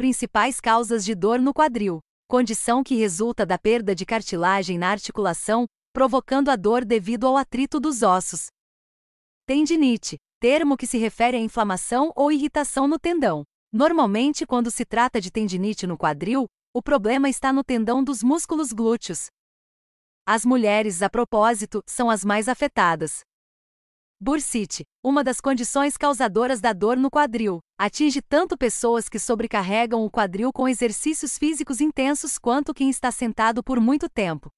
Principais causas de dor no quadril: condição que resulta da perda de cartilagem na articulação, provocando a dor devido ao atrito dos ossos. Tendinite termo que se refere à inflamação ou irritação no tendão. Normalmente, quando se trata de tendinite no quadril, o problema está no tendão dos músculos glúteos. As mulheres, a propósito, são as mais afetadas. Bursite, uma das condições causadoras da dor no quadril, atinge tanto pessoas que sobrecarregam o quadril com exercícios físicos intensos quanto quem está sentado por muito tempo.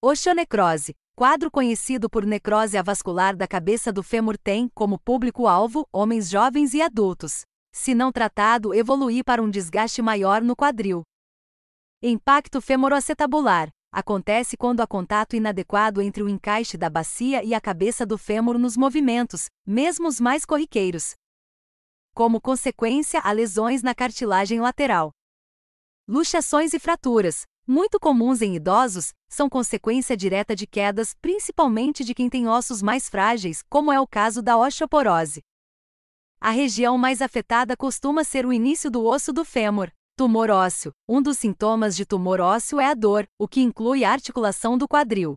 Osteonecrose, quadro conhecido por necrose avascular da cabeça do fêmur, tem como público-alvo homens jovens e adultos. Se não tratado, evolui para um desgaste maior no quadril. Impacto femoroacetabular Acontece quando há contato inadequado entre o encaixe da bacia e a cabeça do fêmur nos movimentos, mesmo os mais corriqueiros. Como consequência, há lesões na cartilagem lateral. Luxações e fraturas, muito comuns em idosos, são consequência direta de quedas, principalmente de quem tem ossos mais frágeis, como é o caso da osteoporose. A região mais afetada costuma ser o início do osso do fêmur. Tumor ósseo. Um dos sintomas de tumor ósseo é a dor, o que inclui a articulação do quadril.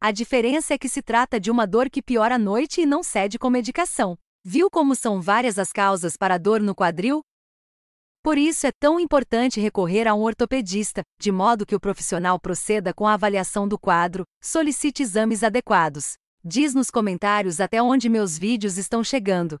A diferença é que se trata de uma dor que piora à noite e não cede com medicação. Viu como são várias as causas para a dor no quadril? Por isso é tão importante recorrer a um ortopedista, de modo que o profissional proceda com a avaliação do quadro, solicite exames adequados. Diz nos comentários até onde meus vídeos estão chegando.